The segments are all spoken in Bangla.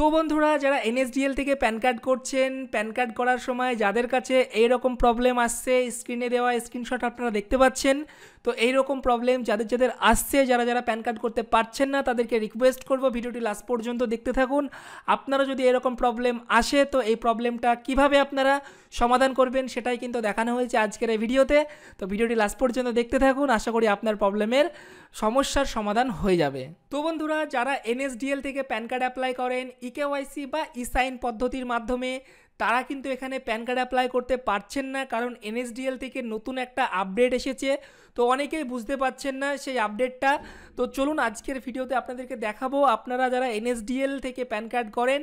তো বন্ধুরা যারা এনএসডিএল থেকে প্যান কার্ড করছেন প্যান কার্ড করার সময় যাদের কাছে এইরকম প্রবলেম আসছে স্ক্রিনে দেওয়া স্ক্রিনশট আপনারা দেখতে পাচ্ছেন তো এই রকম প্রবলেম যাদের যাদের আসছে যারা যারা প্যান কার্ড করতে পারছেন না তাদেরকে রিকোয়েস্ট করব ভিডিওটি লাস্ট পর্যন্ত দেখতে থাকুন আপনারা যদি এরকম প্রবলেম আসে তো এই প্রবলেমটা কিভাবে আপনারা সমাধান করবেন সেটাই কিন্তু দেখানো হয়েছে আজকের এই ভিডিওতে তো ভিডিওটি লাস্ট পর্যন্ত দেখতে থাকুন আশা করি আপনার প্রবলেমের সমস্যার সমাধান হয়ে যাবে তো বন্ধুরা যারা এনএসডিএল থেকে প্যান কার্ড অ্যাপ্লাই করেন ইকেওয়াইসি e বা ইসাইন পদ্ধতির মাধ্যমে তারা কিন্তু এখানে প্যান কার্ড অ্যাপ্লাই করতে পারছেন না কারণ এনএসডিএল থেকে নতুন একটা আপডেট এসেছে তো অনেকেই বুঝতে পারছেন না সেই আপডেটটা তো চলুন আজকের ভিডিওতে আপনাদেরকে দেখাবো আপনারা যারা এনএসডিএল থেকে প্যান কার্ড করেন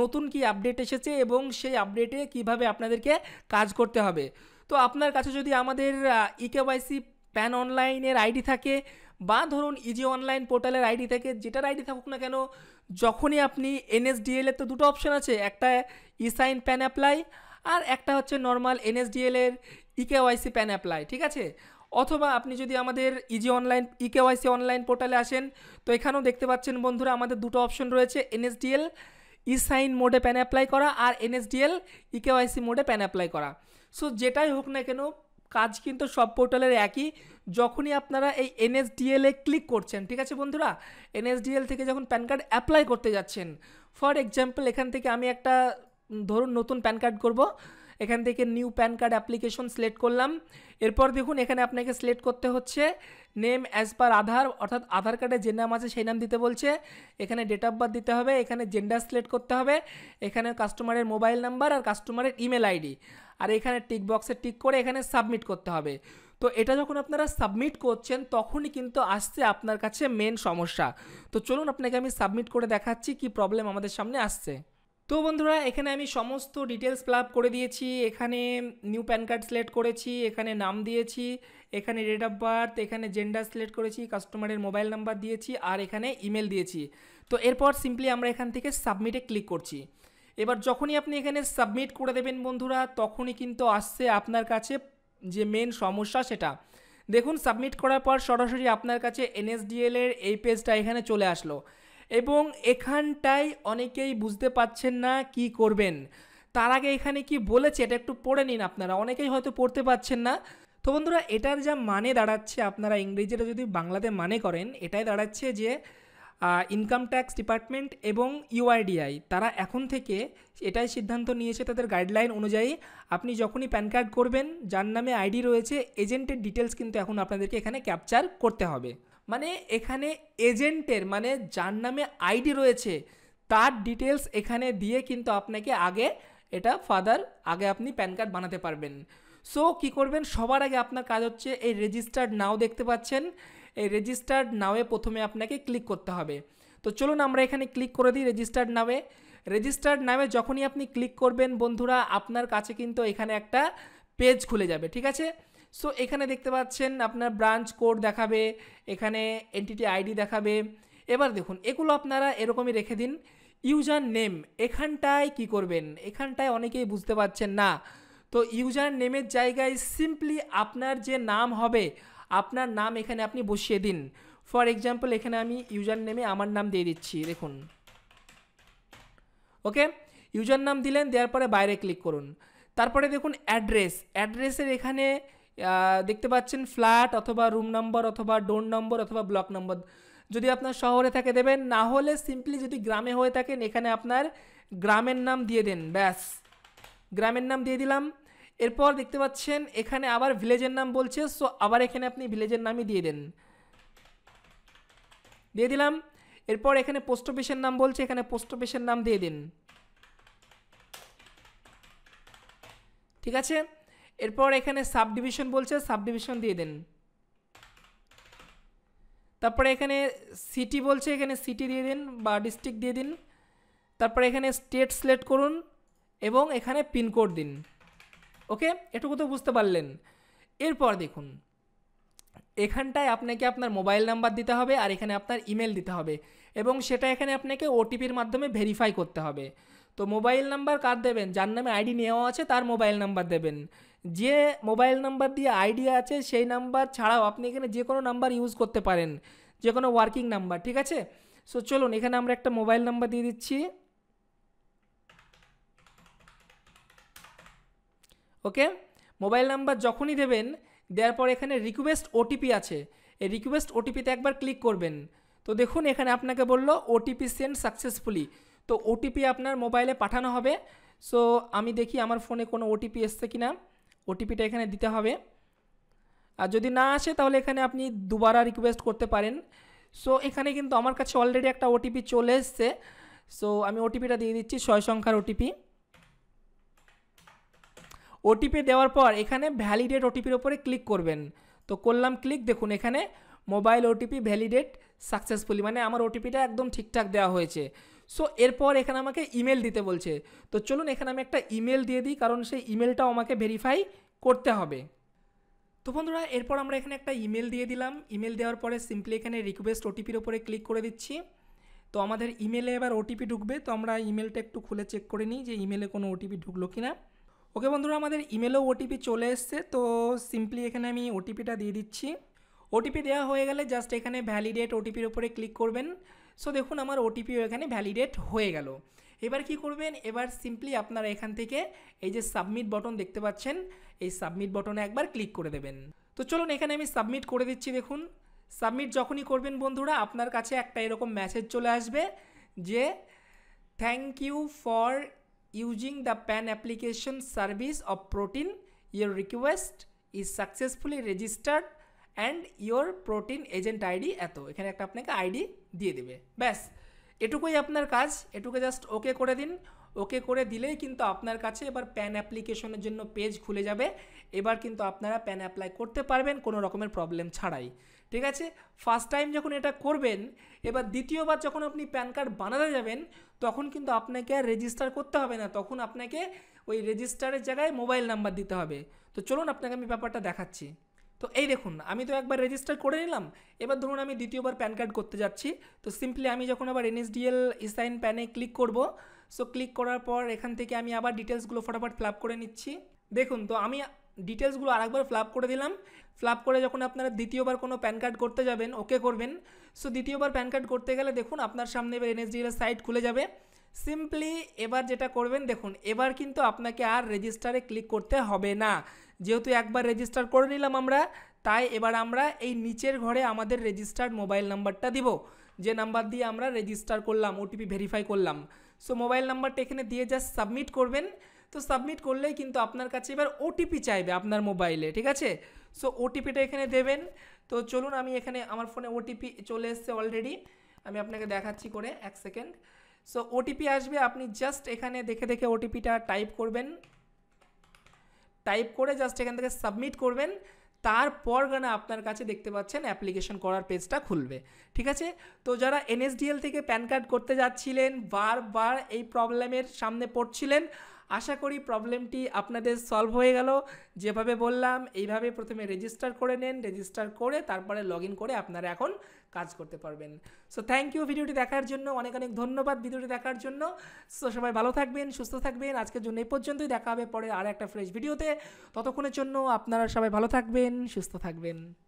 নতুন কি আপডেট এসেছে এবং সেই আপডেটে কিভাবে আপনাদেরকে কাজ করতে হবে তো আপনার কাছে যদি আমাদের ইকেওয়াইসি e প্যান অনলাইনের আইডি থাকে বা ধরুন ইজি অনলাইন পোর্টালের আইডি থেকে যেটার আইডি থাকুক না কেন যখনই আপনি এনএসডিএল এর তো দুটো অপশন আছে একটা ইসাইন প্যান অ্যাপ্লাই আর একটা হচ্ছে নর্মাল এনএসডিএল এর ইকেওয়াইসি প্যান অ্যাপ্লাই ঠিক আছে অথবা আপনি যদি আমাদের ইজি অনলাইন ইকেওয়াইসি অনলাইন পোর্টালে আসেন তো এখানেও দেখতে পাচ্ছেন বন্ধুরা আমাদের দুটো অপশন রয়েছে এনএসডিএল ই সাইন মোডে প্যান অ্যাপ্লাই করা আর এনএসডিএল ইকেওয়াইসি মোডে প্যান অ্যাপ্লাই করা সো যেটাই হোক না কেন কাজ কিন্তু সব পোর্টালের একই যখনই আপনারা এই এনএসডিএল এ ক্লিক করছেন ঠিক আছে বন্ধুরা এনএসডিএল থেকে যখন প্যান কার্ড অ্যাপ্লাই করতে যাচ্ছেন ফর এক্সাম্পল এখান থেকে আমি একটা ধরুন নতুন প্যান কার্ড করব এখান থেকে new PAN card application select করলাম এরপর দেখুন এখানে আপনাকে সিলেক্ট করতে হচ্ছে নেম অ্যাজ পার আধার অর্থাৎ আধার কার্ডে যে নাম আছে সেই নাম দিতে বলছে এখানে ডেট অফ বার্থ দিতে হবে এখানে জেন্ডার সিলেক্ট করতে হবে এখানে কাস্টমারের মোবাইল নাম্বার আর কাস্টমারের ইমেল আইডি আর এখানে টিক বক্সে টিক করে এখানে সাবমিট করতে হবে তো এটা যখন আপনারা সাবমিট করছেন তখনই কিন্তু আসছে আপনার কাছে মেন সমস্যা তো চলুন আপনাকে আমি সাবমিট করে দেখাচ্ছি কি প্রবলেম আমাদের সামনে আসছে তো বন্ধুরা এখানে আমি সমস্ত ডিটেলস ফিল করে দিয়েছি এখানে নিউ প্যান কার্ড সিলেক্ট করেছি এখানে নাম দিয়েছি এখানে ডেট অফ বার্থ এখানে জেন্ডার সিলেক্ট করেছি কাস্টমারের মোবাইল নাম্বার দিয়েছি আর এখানে ইমেল দিয়েছি তো এরপর সিম্পলি আমরা এখান থেকে সাবমিটে ক্লিক করছি এবার যখনই আপনি এখানে সাবমিট করে দেবেন বন্ধুরা তখনই কিন্তু আসছে আপনার কাছে যে মেন সমস্যা সেটা দেখুন সাবমিট করার পর সরাসরি আপনার কাছে এনএসডিএল এর এই পেজটা এখানে চলে আসলো এবং এখানটায় অনেকেই বুঝতে পাচ্ছেন না কি করবেন তার আগে এখানে কি বলেছে এটা একটু পড়ে নিন আপনারা অনেকেই হয়তো পড়তে পাচ্ছেন না তো বন্ধুরা এটার যা মানে দাঁড়াচ্ছে আপনারা ইংরেজিটা যদি বাংলাতে মানে করেন এটাই দাঁড়াচ্ছে যে ইনকাম ট্যাক্স ডিপার্টমেন্ট এবং ইউআইডিআই তারা এখন থেকে এটাই সিদ্ধান্ত নিয়েছে তাদের গাইডলাইন অনুযায়ী আপনি যখনই প্যান কার্ড করবেন যার নামে আইডি রয়েছে এজেন্টের ডিটেলস কিন্তু এখন আপনাদেরকে এখানে ক্যাপচার করতে হবে মানে এখানে এজেন্টের মানে যার নামে আইডি রয়েছে তার ডিটেলস এখানে দিয়ে কিন্তু আপনাকে আগে এটা ফাদার আগে আপনি প্যান কার্ড বানাতে পারবেন সো কি করবেন সবার আগে আপনার কাজ হচ্ছে এই রেজিস্টার্ড নাও দেখতে পাচ্ছেন এই রেজিস্টার্ড নাওয়ে প্রথমে আপনাকে ক্লিক করতে হবে তো চলুন আমরা এখানে ক্লিক করে দিই রেজিস্টার্ড নাওয়ে রেজিস্টার্ড নামে যখনই আপনি ক্লিক করবেন বন্ধুরা আপনার কাছে কিন্তু এখানে একটা পেজ খুলে যাবে ঠিক আছে সো এখানে দেখতে পাচ্ছেন আপনার ব্রাঞ্চ কোড দেখাবে এখানে এনটিটি আইডি দেখাবে এবার দেখুন এগুলো আপনারা এরকমই রেখে দিন ইউজার নেম এখানটায় কি করবেন এখানটায় অনেকেই বুঝতে পারছেন না তো ইউজার নেমের জায়গায় সিম্পলি আপনার যে নাম হবে আপনার নাম এখানে আপনি বসিয়ে দিন ফর এক্সাম্পল এখানে আমি ইউজার নেমে আমার নাম দিয়ে দিচ্ছি দেখুন ওকে ইউজার নাম দিলেন দেওয়ার পরে বাইরে ক্লিক করুন তারপরে দেখুন অ্যাড্রেস অ্যাড্রেসের এখানে দেখতে পাচ্ছেন ফ্ল্যাট অথবা রুম নম্বর অথবা ডোর নম্বর অথবা ব্লক নম্বর যদি আপনার শহরে থাকে দেবেন না হলে সিম্পলি যদি গ্রামে হয়ে থাকেন এখানে আপনার গ্রামের নাম দিয়ে দেন ব্যাস গ্রামের নাম দিয়ে দিলাম এরপর দেখতে পাচ্ছেন এখানে আবার ভিলেজের নাম বলছে সো আবার এখানে আপনি ভিলেজের নামই দিয়ে দেন দিয়ে দিলাম এরপর এখানে পোস্ট অফিসের নাম বলছে এখানে পোস্ট অফিসের নাম দিয়ে দিন ঠিক আছে এরপর এখানে সাব ডিভিশন বলছে সাব ডিভিশন দিয়ে দেন তারপরে এখানে সিটি বলছে এখানে সিটি দিয়ে দিন বা ডিস্ট্রিক্ট দিয়ে দিন তারপরে এখানে স্টেট সিলেক্ট করুন এবং এখানে পিনকোড দিন ওকে এটুকু তো বুঝতে পারলেন এরপর দেখুন এখানটায় আপনাকে আপনার মোবাইল নাম্বার দিতে হবে আর এখানে আপনার ইমেল দিতে হবে এবং সেটা এখানে আপনাকে ওটিপির মাধ্যমে ভেরিফাই করতে হবে তো মোবাইল নাম্বার কার দেবেন যার নামে আইডি নেওয়া আছে তার মোবাইল নাম্বার দেবেন যে মোবাইল নাম্বার দিয়ে আইডি আছে সেই নাম্বার ছাড়াও আপনি এখানে যে কোনো নাম্বার ইউজ করতে পারেন যে কোনো ওয়ার্কিং নাম্বার ঠিক আছে সো চলুন এখানে আমরা একটা মোবাইল নাম্বার দিয়ে দিচ্ছি ওকে মোবাইল নাম্বার যখনই দেবেন দেওয়ার পর এখানে রিকোয়েস্ট ওটিপি আছে এই রিকোয়েস্ট ওটিপিতে একবার ক্লিক করবেন তো দেখুন এখানে আপনাকে বললো ওটিপি সেন্ড সাকসেসফুলি তো ওটিপি আপনার মোবাইলে পাঠানো হবে সো আমি দেখি আমার ফোনে কোনো ওটিপি এসছে কি না ওটিপিটা এখানে দিতে হবে আর যদি না আসে তাহলে এখানে আপনি দুবারা রিকোয়েস্ট করতে পারেন সো এখানে কিন্তু আমার কাছে অলরেডি একটা ওটিপি চলে এসছে সো আমি ওটিপিটা দিয়ে দিচ্ছি ছয় সংখ্যার ওটিপি ওটিপি দেওয়ার পর এখানে ভ্যালিডেট ওটিপির ওপরে ক্লিক করবেন তো করলাম ক্লিক দেখুন এখানে মোবাইল ওটিপি ভ্যালিডেট সাকসেসফুলি মানে আমার ওটিপিটা একদম ঠিকঠাক দেওয়া হয়েছে সো এরপর এখানে আমাকে ইমেল দিতে বলছে তো চলুন এখানে আমি একটা ইমেল দিয়ে দিই কারণ সেই ইমেলটাও আমাকে ভেরিফাই করতে হবে তো বন্ধুরা এরপর আমরা এখানে একটা ইমেল দিয়ে দিলাম ইমেল দেওয়ার পরে সিম্পলি এখানে রিকোয়েস্ট ওটিপির ওপরে ক্লিক করে দিচ্ছি তো আমাদের ইমেলে এবার ওটিপি ঢুকবে তো আমরা ইমেলটা একটু খুলে চেক করে নিই যে ইমেলে কোনো ওটিপি ঢুকলো কি না ওকে বন্ধুরা আমাদের ইমেলও ওটিপি চলে এসছে তো সিম্পলি এখানে আমি ওটিপিটা দিয়ে দিচ্ছি ওটিপি দেওয়া হয়ে গেলে জাস্ট এখানে ভ্যালিডেট ওটিপির উপরে ক্লিক করবেন সো দেখুন আমার ওটিপিও এখানে ভ্যালিডেট হয়ে গেল এবার কি করবেন এবার সিম্পলি আপনারা এখান থেকে এই যে সাবমিট বটন দেখতে পাচ্ছেন এই সাবমিট বটনে একবার ক্লিক করে দেবেন তো চলুন এখানে আমি সাবমিট করে দিচ্ছি দেখুন সাবমিট যখনই করবেন বন্ধুরা আপনার কাছে একটা এরকম মেসেজ চলে আসবে যে thank you for using the PAN application service of protein, your request is successfully registered and your Protean agent ID এত এখানে একটা আপনাকে আইডি দিয়ে দেবে ব্যাস এটুকুই আপনার কাজ এটুকু জাস্ট ওকে করে দিন ওকে করে দিলেই কিন্তু আপনার কাছে এবার প্যান অ্যাপ্লিকেশনের জন্য পেজ খুলে যাবে এবার কিন্তু আপনারা প্যান অ্যাপ্লাই করতে পারবেন কোনো রকমের প্রবলেম ছাড়াই ঠিক আছে ফার্স্ট টাইম যখন এটা করবেন এবার দ্বিতীয়বার যখন আপনি প্যান কার্ড বানাতে যাবেন তখন কিন্তু আপনাকে আর রেজিস্টার করতে হবে না তখন আপনাকে ওই রেজিস্টারের জায়গায় মোবাইল নাম্বার দিতে হবে তো চলুন আপনাকে আমি ব্যাপারটা দেখাচ্ছি তো এই দেখুন আমি তো একবার রেজিস্টার করে নিলাম এবার ধরুন আমি দ্বিতীয়বার প্যান কার্ড করতে যাচ্ছি তো সিম্পলি আমি যখন আবার এনএসডিএল ইসাইন প্যানে ক্লিক করব সো ক্লিক করার পর এখান থেকে আমি আবার ডিটেলসগুলো ফটাফট ফ্লাপ করে নিচ্ছি দেখুন তো আমি ডিটেলসগুলো আরেকবার ফ্লাপ করে দিলাম ফ্লাপ করে যখন আপনারা দ্বিতীয়বার কোনো প্যান কার্ড করতে যাবেন ওকে করবেন সো দ্বিতীয়বার প্যান কার্ড করতে গেলে দেখুন আপনার সামনে এবার এনএসডিএল সাইট খুলে যাবে সিম্পলি এবার যেটা করবেন দেখুন এবার কিন্তু আপনাকে আর রেজিস্টারে ক্লিক করতে হবে না যেহেতু একবার রেজিস্টার করে নিলাম আমরা তাই এবার আমরা এই নিচের ঘরে আমাদের রেজিস্টার্ড মোবাইল নাম্বারটা দিব যে নাম্বার দিয়ে আমরা রেজিস্টার করলাম ওটিপি ভেরিফাই করলাম সো মোবাইল নাম্বারটা এখানে দিয়ে জাস্ট সাবমিট করবেন তো সাবমিট করলেই কিন্তু আপনার কাছে এবার ওটিপি চাইবে আপনার মোবাইলে ঠিক আছে সো ওটিপিটা এখানে দেবেন তো চলুন আমি এখানে আমার ফোনে ওটিপি চলে এসছে অলরেডি আমি আপনাকে দেখাচ্ছি করে এক সেকেন্ড সো ওটিপি আসবে আপনি জাস্ট এখানে দেখে দেখে ওটিপিটা টাইপ করবেন টাইপ করে জাস্ট এখান থেকে সাবমিট করবেন তারপর গানা আপনার কাছে দেখতে পাচ্ছেন অ্যাপ্লিকেশন করার পেজটা খুলবে ঠিক আছে তো যারা এনএসডিএল থেকে প্যান কার্ড করতে যাচ্ছিলেন বারবার এই প্রবলেমের সামনে পড়ছিলেন আশা করি প্রবলেমটি আপনাদের সলভ হয়ে গেল যেভাবে বললাম এইভাবে প্রথমে রেজিস্টার করে নেন রেজিস্টার করে তারপরে লগ করে আপনারা এখন কাজ করতে পারবেন সো থ্যাংক ইউ ভিডিওটি দেখার জন্য অনেক অনেক ধন্যবাদ ভিডিওটি দেখার জন্য সো সবাই ভালো থাকবেন সুস্থ থাকবেন আজকের জন্য এই পর্যন্তই দেখা হবে পরে আর একটা ফ্রেশ ভিডিওতে ততক্ষণের জন্য আপনারা সবাই ভালো থাকবেন সুস্থ থাকবেন